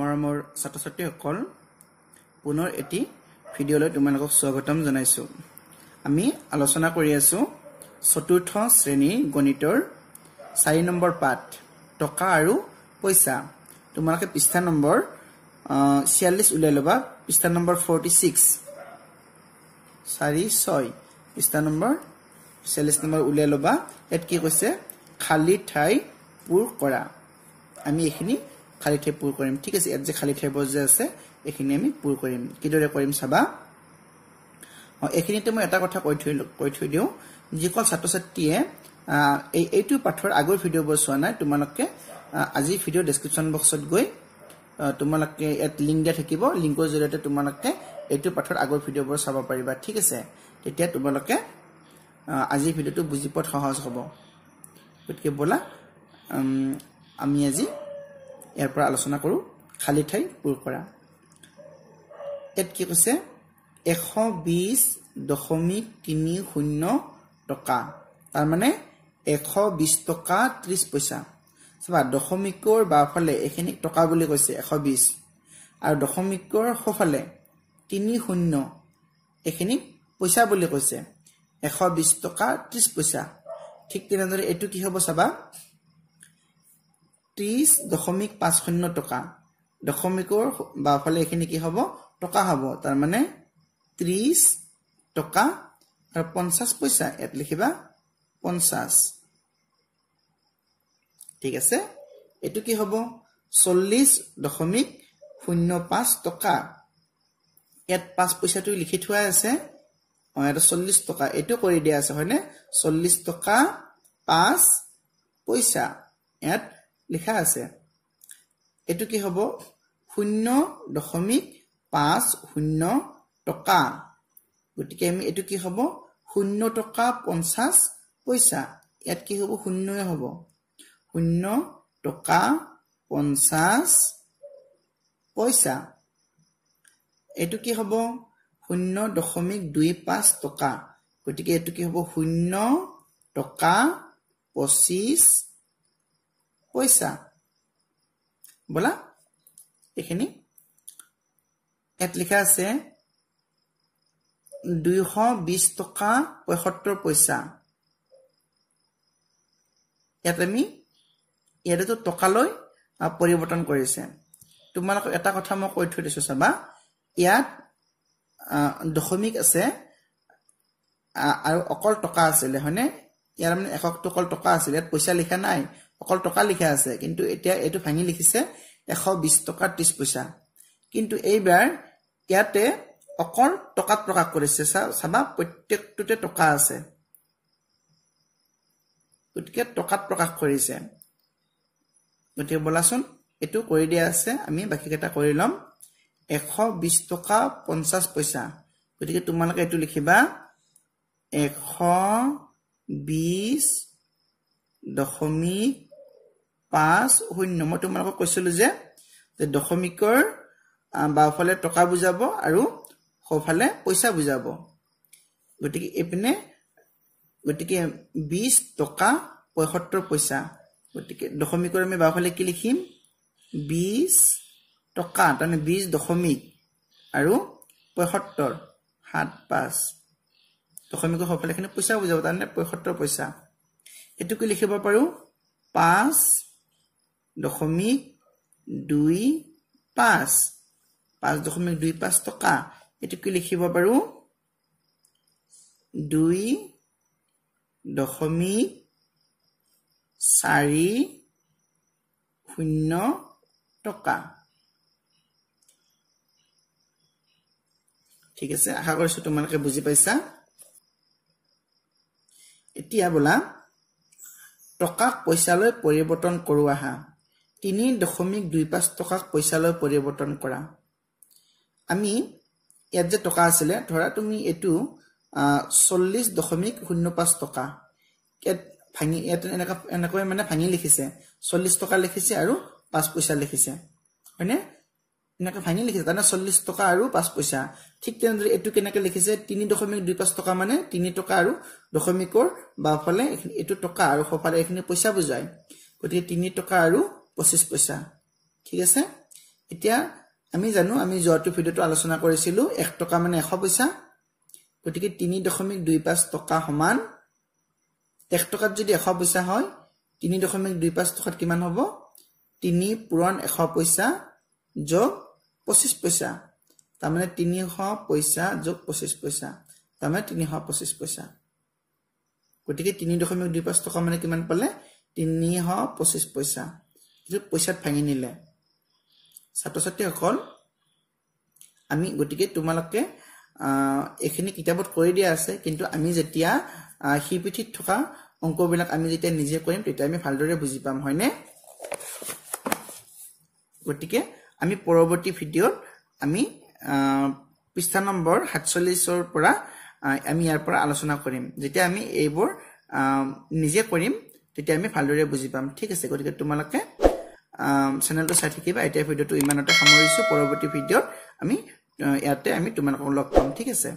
মৰমৰ ছাত্ৰ ছাত্ৰীসকল পুনৰ এটি ভিডিঅ'লৈ তোমালোকক স্বাগতম জনাইছোঁ আমি আলোচনা কৰি আছোঁ চতুৰ্থ শ্ৰেণী গণিতৰ চাৰি নম্বৰ পাঠ টকা আৰু পইচা তোমালোকে পৃষ্ঠা নম্বৰ ছিয়াল্লিছ উলিয়াই ল'বা পৃষ্ঠা নম্বৰ ফৰ্টি ছিক্স চাৰি ছয় পৃষ্ঠা নম্বৰ ছিয়াল্লিছ নম্বৰ উলিয়াই ল'বা ইয়াত কি কৈছে খালী ঠাই পূৰ কৰা আমি এইখিনি খালী ঠাই পূৰ কৰিম ঠিক আছে ইয়াত যে খালী ঠাইবোৰ যে আছে এইখিনি আমি পূৰ কৰিম কিদৰে কৰিম চাবা অঁ এইখিনিতে মই এটা কথা কৈ থৈ কৈ থৈ দিওঁ যিসকল ছাত্ৰ ছাত্ৰীয়ে এই এইটো পাঠৰ আগৰ ভিডিঅ'বোৰ চোৱা নাই তোমালোকে আজি ভিডিঅ' ডেছক্ৰিপশ্যন বক্সত গৈ তোমালোকে ইয়াত লিংক দিয়া থাকিব লিংকৰ জৰিয়তে তোমালোকে এইটো পাঠৰ আগৰ ভিডিঅ'বোৰ চাব পাৰিবা ঠিক আছে তেতিয়া তোমালোকে আজিৰ ভিডিঅ'টো বুজি পোৱাত সহজ হ'ব গতিকে ব'লা আমি আজি ইয়াৰ পৰা আলোচনা কৰোঁ খালী ঠাই পূৰ কৰা ইয়াত কি কৈছে এশ বিছ দশমিক তিনি শূন্য টকা তাৰমানে এশ বিছ টকা ত্ৰিছ পইচা চাবা দশমিকৰ বাওঁফালে এইখিনিক টকা বুলি কৈছে এশ বিছ আৰু দশমিকৰ সোঁফালে তিনি শূন্য এইখিনিক পইচা বুলি কৈছে এশ বিছ টকা ত্ৰিছ পইচা ঠিক তেনেদৰে এইটো কি হ'ব চাবা ত্ৰিশ দশমিক পাঁচ শূন্য টকা দশমিকৰ বাওঁফালে এইখিনি কি হ'ব টকা হ'ব তাৰমানে ত্ৰিশ টকা আৰু পঞ্চাছ পইচা ইয়াত লিখিবা পঞ্চাছ ঠিক আছে এইটো কি হ'ব চল্লিছ দশমিক শূন্য পাঁচ টকা ইয়াত পাঁচ পইচাটো লিখি থোৱাই আছে অঁ ইয়াত চল্লিছ টকা এইটো কৰি দিয়া আছে হয়নে চল্লিছ টকা পাঁচ পইচা ইয়াত লিখা আছে এইটো কি হ'ব শূন্য দশমিক পাঁচ শূন্য টকা গতিকে আমি এইটো কি হ'ব শূন্য টকা পঞ্চাছ পইচা ইয়াত কি হ'ব শূন্যই হ'ব শূন্য টকা পঞ্চাছ পইচা এইটো কি হ'ব শূন্য দশমিক দুই পাঁচ টকা গতিকে এইটো কি হ'ব শূন্য টকা পঁচিছ পইচা বোলা এইখিনি ইয়াত লিখা আছে দুইশ বিশ টকা পঁয়সত্তৰ পইচা ইয়াত আমি ইয়াতেতো টকালৈ পৰিৱৰ্তন কৰিছে তোমালোকক এটা কথা মই কৈ থৈ দিছোঁ চাবা ইয়াত দশমিক আছে আৰু অকল টকা আছিলে হয়নে ইয়াৰ মানে এককটো অকল টকা আছিলে ইয়াত পইচা লিখা নাই অকল টকা লিখা আছে কিন্তু এতিয়া এইটো ভাঙি লিখিছে এশ বিশ টকা ত্ৰিছ পইচা কিন্তু এইবাৰ ইয়াতে অকল টকাত প্ৰকাশ কৰিছে চাবা প্ৰত্যেকটোতে টকা আছে গতিকে টকাত প্ৰকাশ কৰিছে গতিকে বলাচোন এইটো কৰি দিয়া আছে আমি বাকীকেইটা কৰি ল'ম এশ বিশ টকা পঞ্চাছ পইচা গতিকে তোমালোকে এইটো লিখিবা এশ বিশ দশমিক পাঁচ শূন্য মই তোমালোকক কৈছিলো যে দশমিকৰ বাওঁফালে টকা বুজাব আৰু সোঁফালে পইচা বুজাব গতিকে এইপিনে গতিকে বিছ টকা পঁয়সত্তৰ পইচা গতিকে দশমিকৰ আমি বাওঁফালে কি লিখিম বিছ টকা তাৰমানে বিছ দশমিক আৰু পঁয়সত্তৰ সাত পাঁচ দশমিকৰ সোঁফালেখিনি পইচা বুজাব তাৰমানে পঁয়সত্তৰ পইচা এইটো কি লিখিব পাৰোঁ পাঁচ দশমিক দুই পাঁচ পাঁচ দশমিক দুই পাঁচ টকা এইটো কি লিখিব পাৰোঁ দুই দশমিক চাৰি শূন্য টকা ঠিক আছে আশা কৰিছোঁ তোমালোকে বুজি পাইছা এতিয়া বোলা টকাক পইচালৈ পৰিৱৰ্তন কৰোঁ আহা তিনি দশমিক দুই পাঁচ টকাক পইচালৈ পৰিৱৰ্তন কৰা আমি ইয়াত যে টকা আছিলে ধৰা তুমি এইটো চল্লিছ দশমিক শূন্য পাঁচ টকা ইয়াত ভাঙি ইয়াত এনেকুৱা এনেকৈ মানে ভাঙি লিখিছে চল্লিছ টকা লিখিছে আৰু পাঁচ পইচা লিখিছে হয়নে এনেকৈ ভাঙি লিখিছে তাৰমানে চল্লিছ টকা আৰু পাঁচ পইচা ঠিক তেনেদৰে এইটো কেনেকৈ লিখিছে তিনি দশমিক দুই পাঁচ টকা মানে তিনি টকা আৰু দশমিকৰ বাওঁফালে এইটো টকা আৰু সোঁফালে এইখিনি পইচা বুজায় গতিকে তিনি টকা আৰু পঁচিছ পইচা ঠিক আছে এতিয়া আমি জানো আমি যোৱাটো ভিডিঅ'টো আলোচনা কৰিছিলোঁ এক টকা মানে এশ পইচা গতিকে তিনি দশমিক দুই পাঁচ টকা সমান এক টকাত যদি এশ পইচা হয় তিনি দশমিক দুই পাঁচ টকাত কিমান হ'ব তিনি পূৰণ এশ পইচা যোগ পঁচিছ পইচা তাৰমানে তিনিশ পইচা যোগ পঁচিছ পইচা তাৰমানে তিনিশ পঁচিছ পইচা গতিকে তিনি দশমিক দুই পাঁচ টকা মানে কিমান পালে তিনিশ পঁচিছ পইচা কিন্তু পইচাত ভাঙি নিলে ছাত্ৰ ছাত্ৰীসকল আমি গতিকে তোমালোকে এইখিনি কিতাপত কৰি দিয়া আছে কিন্তু আমি যেতিয়া সি পিঠিত থকা অংকবিলাক আমি যেতিয়া নিজে কৰিম তেতিয়া আমি ভালদৰে বুজি পাম হয়নে গতিকে আমি পৰৱৰ্তী ভিডিঅ'ত আমি পৃষ্ঠা নম্বৰ সাতচল্লিছৰ পৰা আমি ইয়াৰ পৰা আলোচনা কৰিম যেতিয়া আমি এইবোৰ নিজে কৰিম তেতিয়া আমি ভালদৰে বুজি পাম ঠিক আছে গতিকে তোমালোকে চেনেলটো চাই থাকিবা এতিয়া ভিডিঅ'টো ইমানতে সামৰিছোঁ পৰৱৰ্তী ভিডিঅ'ত আমি ইয়াতে আমি তোমালোকক লগ পাম ঠিক আছে